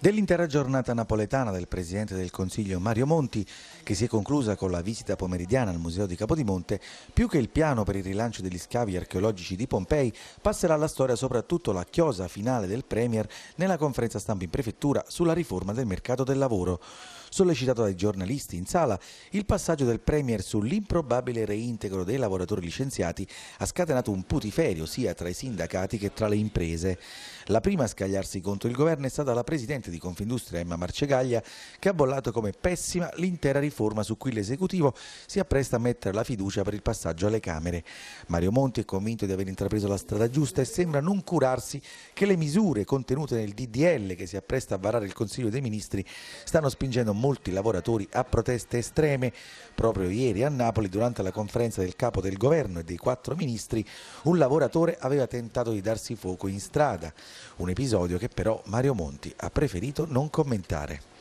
Dell'intera giornata napoletana del Presidente del Consiglio Mario Monti, che si è conclusa con la visita pomeridiana al Museo di Capodimonte, più che il piano per il rilancio degli scavi archeologici di Pompei, passerà alla storia soprattutto la chiosa finale del Premier nella conferenza stampa in prefettura sulla riforma del mercato del lavoro. Sollecitato dai giornalisti in sala, il passaggio del Premier sull'improbabile reintegro dei lavoratori licenziati ha scatenato un putiferio sia tra i sindacati che tra le imprese. La prima a scagliarsi contro il governo è stata la Presidente di Confindustria Emma Marcegaglia che ha bollato come pessima l'intera riforma su cui l'esecutivo si appresta a mettere la fiducia per il passaggio alle Camere. Mario Monti è convinto di aver intrapreso la strada giusta e sembra non curarsi che le misure contenute nel DDL che si appresta a varare il Consiglio dei Ministri stanno spingendo molti lavoratori a proteste estreme. Proprio ieri a Napoli, durante la conferenza del capo del governo e dei quattro ministri, un lavoratore aveva tentato di darsi fuoco in strada, un episodio che però Mario Monti ha preferito preferito non commentare.